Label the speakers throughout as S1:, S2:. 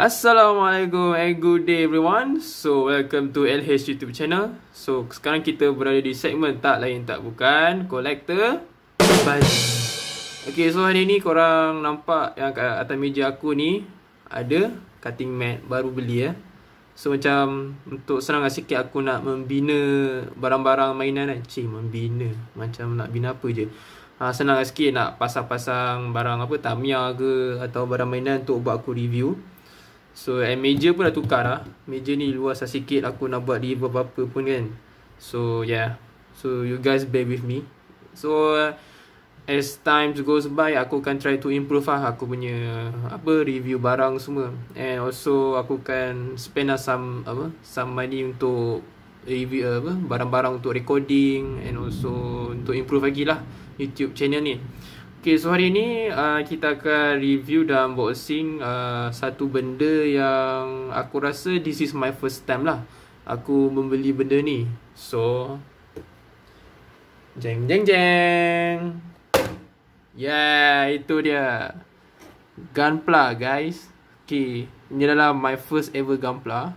S1: Assalamualaikum and good day everyone So welcome to LH YouTube channel So sekarang kita berada di segmen tak lain tak bukan Collector Baju Okay so hari ni korang nampak yang kat atas meja aku ni Ada cutting mat baru beli ya eh. So macam untuk senang sikit aku nak membina barang-barang mainan kan Cik membina macam nak bina apa je ha, Senang sikit nak pasang-pasang barang apa Tamiya ke atau barang mainan untuk buat aku review So and eh, meja pun dah tukar lah Meja ni luas lah sikit aku nak buat di apa-apa pun kan So yeah So you guys bear with me So uh, as time goes by aku akan try to improve lah aku punya apa review barang semua And also aku akan spend lah some, apa, some money untuk review apa barang-barang untuk recording And also untuk improve lagi lah YouTube channel ni Okay, so hari ni uh, kita akan review dan unboxing uh, satu benda yang aku rasa this is my first time lah aku membeli benda ni. So, jeng jeng jeng. Yeah, itu dia. Gunpla guys. Okay, ni adalah my first ever Gunpla.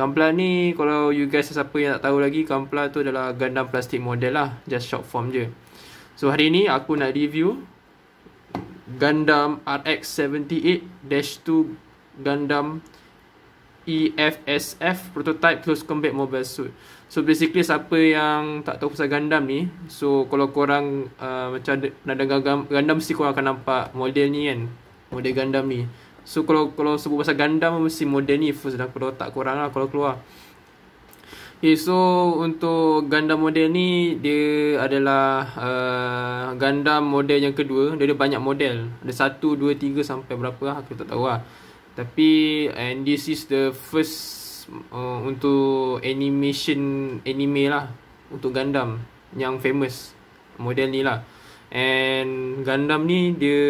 S1: Gunpla ni kalau you guys siapa yang tak tahu lagi, Gunpla tu adalah Gundam plastik Model lah. Just short form je. So hari ni aku nak review Gundam RX78-2 Gundam EFSF Prototype Close Combat Mobile Suit So basically siapa yang tak tahu pasal Gundam ni So kalau korang uh, macam nak dengar Gundam mesti korang akan nampak model ni kan Model Gundam ni So kalau kalau sebut pasal Gundam mesti model ni first dah kalau tak korang lah kalau keluar Okay, eh, so untuk Gundam model ni dia adalah uh, Gundam model yang kedua. Dia ada banyak model. Ada satu, dua, tiga sampai berapa lah. Aku tak tahu lah. Tapi and this is the first uh, untuk animation anime lah. Untuk Gundam yang famous. Model ni lah. And Gundam ni dia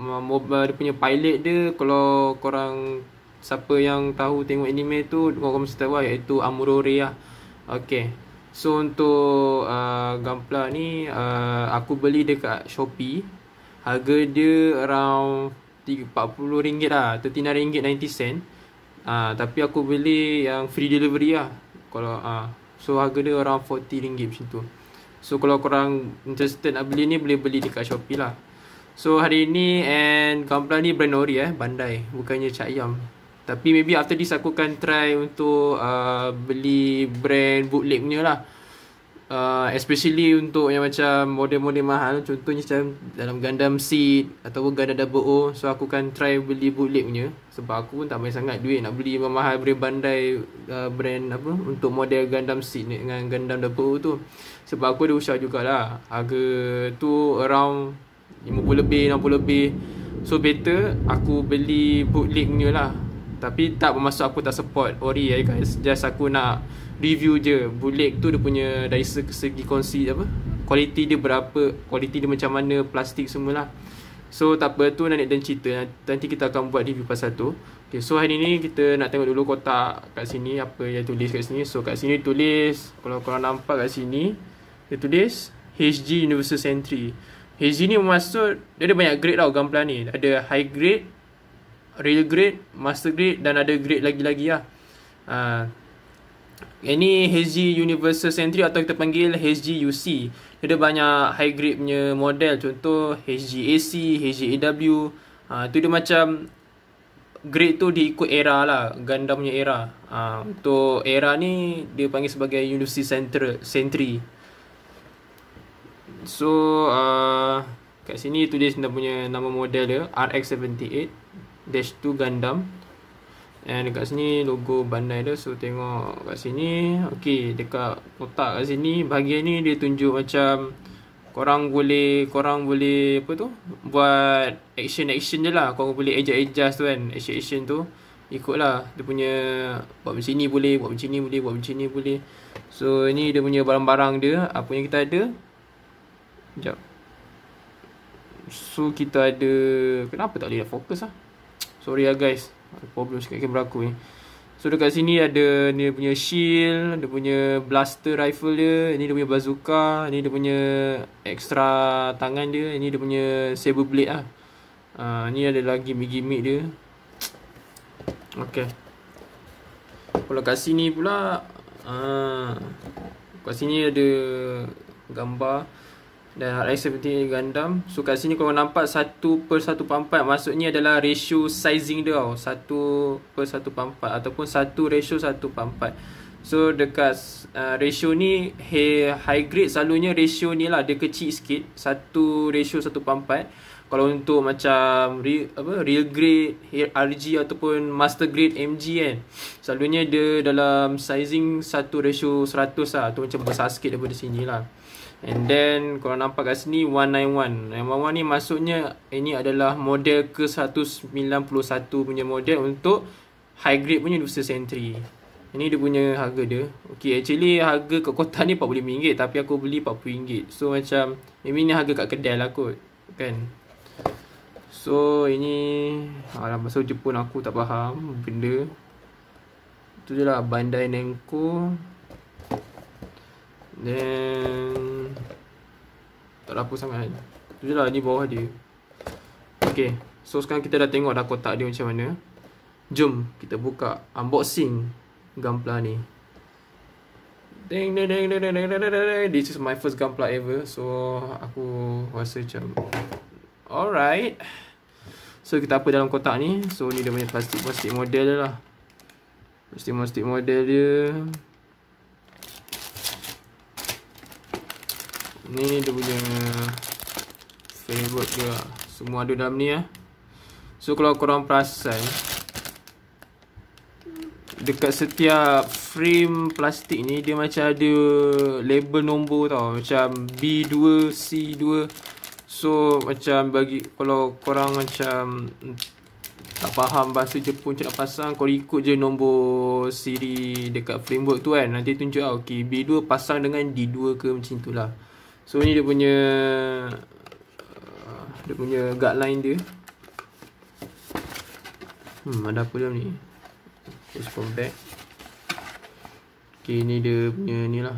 S1: uh, mobile, dia punya pilot dia kalau korang siapa yang tahu tengok anime tu korang mesti tahu lah iaitu Amurore lah Okay So untuk uh, Gunpla ni uh, aku beli dekat Shopee Harga dia around 40 ringgit lah 39 ringgit 90 sen uh, Tapi aku beli yang free delivery lah kalau, uh, So harga dia around 40 ringgit macam tu So kalau korang interested nak beli ni boleh beli dekat Shopee lah So hari ni and Gunpla ni brand Nori eh Bandai bukannya Cak Yam tapi maybe after this aku akan try untuk uh, beli brand bootleg punya lah. Uh, especially untuk yang macam model-model mahal contohnya macam dalam Gundam Seed atau Gundam Double O so aku akan try beli bootleg punya sebab aku pun tak banyak sangat duit nak beli mahal brand Bandai uh, brand apa untuk model Gundam Seed ni dengan Gundam Double O tu sebab aku ada usaha jugalah harga tu around 50 lebih 60 lebih so better aku beli bootleg punya lah tapi tak bermaksud aku tak support Ori ya guys Just aku nak review je Bullet tu dia punya dari segi konsi apa Kualiti dia berapa Kualiti dia macam mana Plastik semualah So tak apa tu nanti dan cerita Nanti kita akan buat review pasal tu Okay, so hari ni kita nak tengok dulu kotak kat sini Apa yang tulis kat sini So kat sini tulis Kalau korang nampak kat sini Dia tulis HG Universal Sentry HG ni maksud Dia ada banyak grade tau gunplan ni Ada high grade real grade, master grade dan ada grade lagi-lagi lah. Uh, ini HG Universal Century atau kita panggil HG UC. Ada banyak high grade punya model. Contoh HG AC, HG AW. Uh, ah, tu dia macam grade tu diikut era lah. Gundam punya era. Uh, untuk era ni dia panggil sebagai University Central, Century. So uh, kat sini tu dia punya nama model dia RX78 dash 2 Gundam and dekat sini logo Bandai dia so tengok kat sini okey dekat kotak kat sini bahagian ni dia tunjuk macam korang boleh korang boleh apa tu buat action action je lah korang boleh adjust adjust tu kan action action tu ikut lah. dia punya buat macam ni boleh buat macam ni boleh buat macam ni boleh so ini dia punya barang-barang dia apa yang kita ada jap so kita ada kenapa tak boleh fokus ah Sorry lah guys Ada problem sikit kamera aku ni So dekat sini ada Dia punya shield Dia punya blaster rifle dia Ini dia punya bazooka Ini dia punya Extra tangan dia Ini dia punya saber blade lah ha, ada lagi gimmick-gimmick dia Okay Kalau kat sini pula ha, Kat sini ada Gambar dan RX-78 Gundam so kat sini korang nampak satu per satu per 4 maksudnya adalah ratio sizing dia tau 1 per satu per 4 ataupun satu ratio satu per 4 so dekat uh, ratio ni high grade selalunya ratio ni lah dia kecil sikit satu ratio satu per 4 kalau untuk macam real, apa real grade RG ataupun master grade MG kan selalunya dia dalam sizing satu ratio seratus lah tu macam besar sikit daripada sini lah And then kalau nampak kat sini 191 191 ni maksudnya ini adalah model ke 191 punya model untuk high grade punya versus century. Ini dia punya harga dia Okay actually harga kat kota ni RM45 tapi aku beli RM40 So macam maybe ni harga kat kedai lah kot kan So ini alam masa Jepun aku tak faham benda Tu je lah Bandai Namco Then tak ada apa sangat Tu je lah ni bawah dia Okay So sekarang kita dah tengok dah kotak dia macam mana Jom kita buka unboxing Gunpla ni This is my first Gunpla ever So aku rasa macam Alright So kita apa dalam kotak ni So ni dia punya plastik-plastik model lah Plastik-plastik model dia Ni dia punya Favorite juga Semua ada dalam ni lah So kalau korang perasan Dekat setiap frame plastik ni Dia macam ada label nombor tau Macam B2, C2 So macam bagi Kalau korang macam Tak faham bahasa Jepun macam pasang Korang ikut je nombor siri dekat framework tu kan Nanti tunjuk lah okay, B2 pasang dengan D2 ke macam tu lah So ni dia punya uh, Dia punya guideline dia Hmm ada apa dalam ni Let's compare Okay ni dia punya ni lah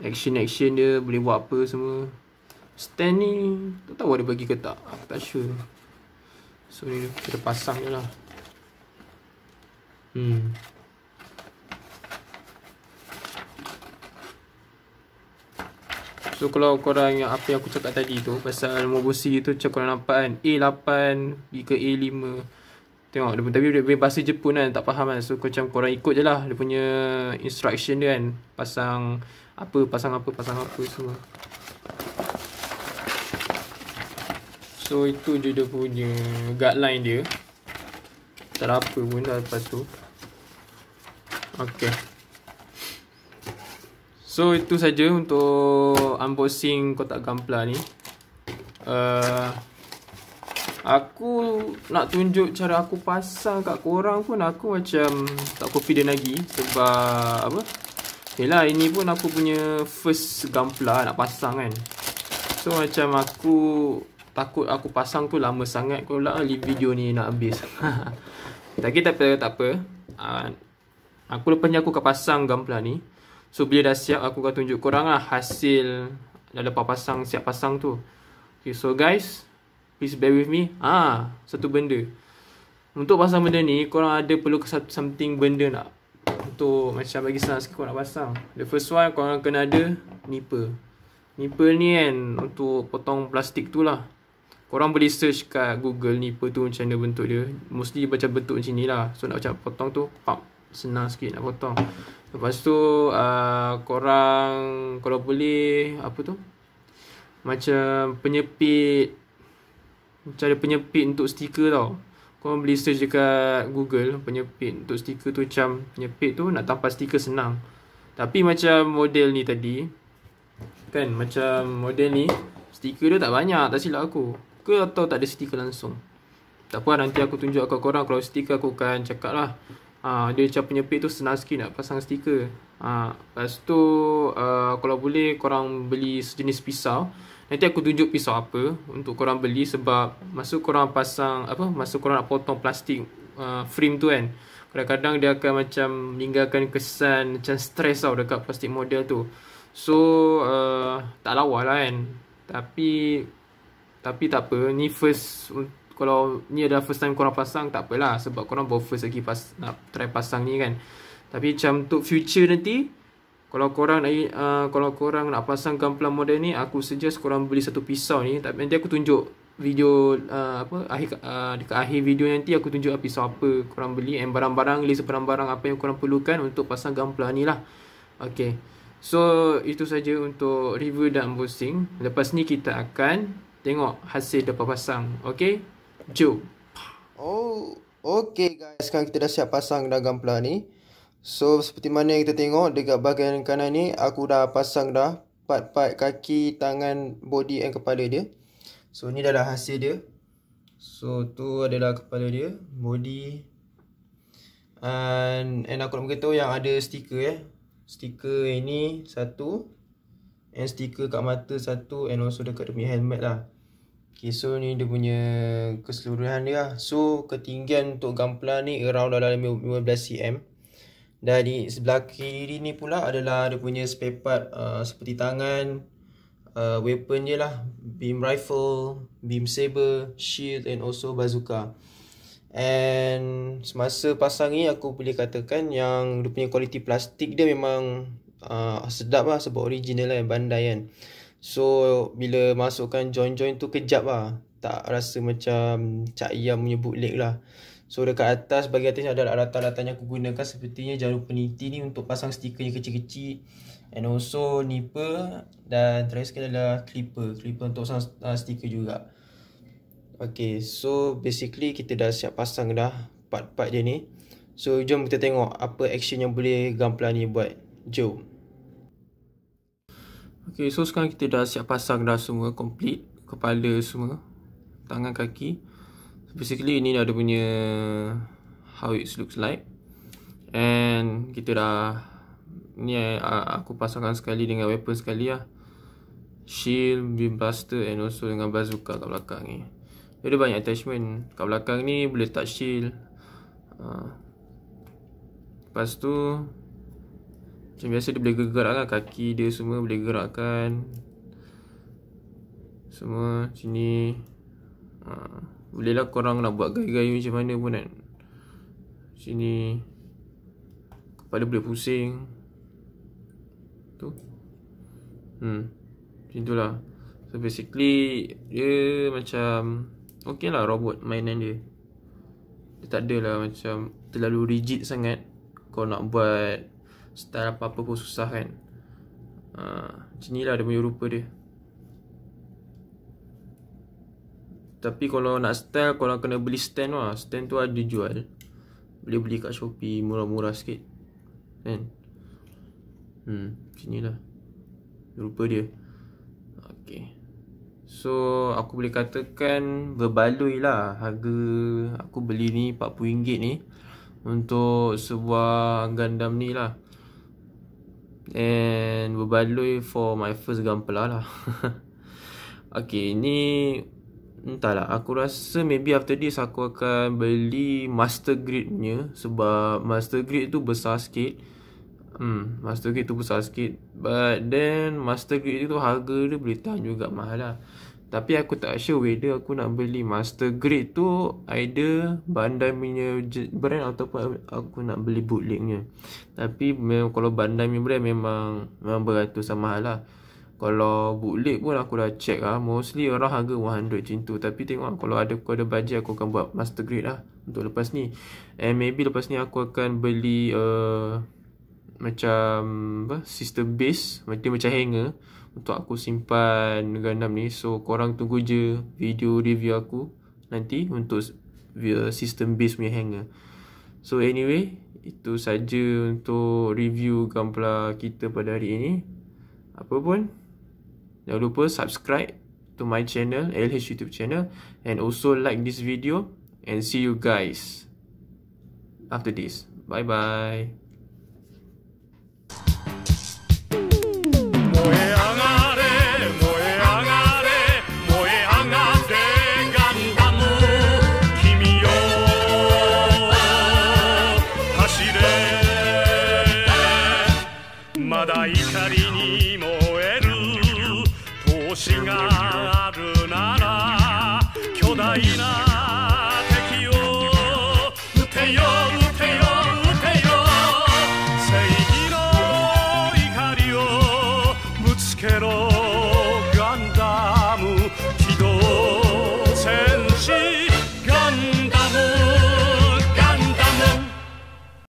S1: Action-action dia boleh buat apa semua Stand ni Tak tahu ada bagi ke tak Aku tak sure So ni dia kita pasang je lah Hmm So kalau korang yang apa yang aku cakap tadi tu Pasal nombor busi tu macam korang nampak kan A8 pergi ke A5 Tengok dia pun tapi dia punya bahasa Jepun kan tak faham kan So macam korang ikut je lah dia punya instruction dia kan Pasang apa pasang apa pasang apa semua So itu je dia punya guideline dia Tak ada apa pun dah lepas tu Okay So itu saja untuk unboxing kotak gampla ni. Uh, aku nak tunjuk cara aku pasang kat korang pun aku macam tak confident lagi sebab apa? Yalah ini pun aku punya first gampla nak pasang kan. So macam aku takut aku pasang tu lama sangat kau lah video ni nak habis. Tapi kira tak apa tak apa. Uh, aku lepas ni aku akan pasang gampla ni. So bila dah siap aku akan tunjuk korang lah hasil dah lepas pasang siap pasang tu. Okay so guys, please bear with me. Ah, ha, satu benda. Untuk pasang benda ni, korang ada perlu ke something benda nak untuk macam bagi senang sikit korang nak pasang. The first one korang kena ada nipple. Nipple ni kan untuk potong plastik tu lah. Korang boleh search kat Google nipple tu macam mana bentuk dia. Mostly baca bentuk macam ni lah. So nak macam potong tu, pump senang sikit nak potong Lepas tu uh, korang kalau boleh apa tu Macam penyepit Macam ada penyepit untuk stiker tau Korang beli search dekat google penyepit untuk stiker tu macam Penyepit tu nak tampak stiker senang Tapi macam model ni tadi Kan macam model ni Stiker dia tak banyak tak silap aku Ke atau tak ada stiker langsung Tak apa nanti aku tunjuk kepada korang Kalau stiker aku kan cakap lah uh, dia macam penyepit tu senang sikit nak pasang stiker uh, Lepas tu uh, kalau boleh korang beli sejenis pisau Nanti aku tunjuk pisau apa untuk korang beli sebab masa korang pasang apa masa korang nak potong plastik uh, frame tu kan kadang-kadang dia akan macam meninggalkan kesan macam stress tau dekat plastik model tu. So uh, tak lawa lah kan. Tapi tapi tak apa ni first kalau ni ada first time korang pasang tak apalah sebab korang baru first lagi pas, nak try pasang ni kan tapi macam untuk future nanti kalau korang nak, uh, kalau korang nak pasang gamplang model ni aku suggest korang beli satu pisau ni tapi nanti aku tunjuk video uh, apa akhir uh, dekat akhir video nanti aku tunjuk apa lah pisau apa korang beli and barang-barang list barang-barang apa yang korang perlukan untuk pasang gamplang ni lah Okay So itu saja untuk review dan unboxing. Lepas ni kita akan tengok hasil dapat pasang Okay Jom.
S2: Oh, okay guys. Sekarang kita dah siap pasang dah gampla ni. So, seperti mana yang kita tengok dekat bahagian kanan ni, aku dah pasang dah part-part kaki, tangan, body and kepala dia. So, ni dah adalah hasil dia. So, tu adalah kepala dia, body. And, and aku nak beritahu yang ada stiker eh. Stiker ini satu. And stiker kat mata satu and also dekat demi helmet lah. Okay, so ni dia punya keseluruhan dia lah. So, ketinggian untuk gampla ni around dalam 15cm. Dan di sebelah kiri ni pula adalah dia punya spare part uh, seperti tangan, uh, weapon je lah. Beam rifle, beam saber, shield and also bazooka. And semasa pasang ni aku boleh katakan yang dia punya kualiti plastik dia memang uh, sedap lah sebab original lah yang bandai kan. So bila masukkan join-join tu kejap lah Tak rasa macam Cak Iyam punya bootleg lah So dekat atas bagi atas ada alat-alat yang aku gunakan Sepertinya jarum peniti ni untuk pasang stiker yang kecil-kecil And also nipper Dan terakhir sekali adalah clipper Clipper untuk pasang ah, stiker juga Okay so basically kita dah siap pasang dah Part-part dia ni So jom kita tengok apa action yang boleh gampla ni buat Jom
S1: Ok so sekarang kita dah siap pasang dah semua Complete Kepala semua Tangan kaki so, Basically ini dah ada punya How it looks like And kita dah Ni eh, aku pasangkan sekali dengan weapon sekali lah Shield, beam blaster and also dengan bazooka kat belakang ni Dia ada banyak attachment Kat belakang ni boleh letak shield uh, Lepas tu macam biasa dia boleh gerak kan Kaki dia semua boleh gerakkan Semua sini ha. Boleh lah korang nak buat gayu-gayu macam mana pun kan Sini Kepala boleh pusing Tu Hmm Macam lah. So basically Dia macam Okay lah robot mainan dia Dia tak adalah macam Terlalu rigid sangat Kau nak buat style apa-apa pun susah kan uh, Macam ni lah dia punya rupa dia Tapi kalau nak style korang kena beli stand lah Stand tu ada jual Boleh beli kat Shopee murah-murah sikit Kan Hmm macam ni lah Rupa dia Okay So aku boleh katakan Berbaloi lah harga Aku beli ni RM40 ni Untuk sebuah Gundam ni lah And berbaloi for my first gampela lah Okay ni Entahlah aku rasa maybe after this aku akan beli master grid punya Sebab master grid tu besar sikit Hmm, master grid tu besar sikit But then master grid tu harga dia boleh tahan juga mahal lah tapi aku tak sure whether aku nak beli master grade tu Either Bandai punya brand ataupun aku nak beli bootlegnya Tapi memang kalau Bandai punya brand memang, memang beratus sama hal lah kalau bootleg pun aku dah check lah Mostly orang harga 100 macam tu Tapi tengok lah, kalau ada aku ada budget aku akan buat master grade lah Untuk lepas ni And maybe lepas ni aku akan beli uh, Macam apa, System base Macam macam hanger untuk aku simpan Gundam ni so korang tunggu je video review aku nanti untuk via system base punya hanger so anyway itu saja untuk review Gunpla kita pada hari ini apa pun jangan lupa subscribe to my channel LH YouTube channel and also like this video and see you guys after this bye bye だ怒りに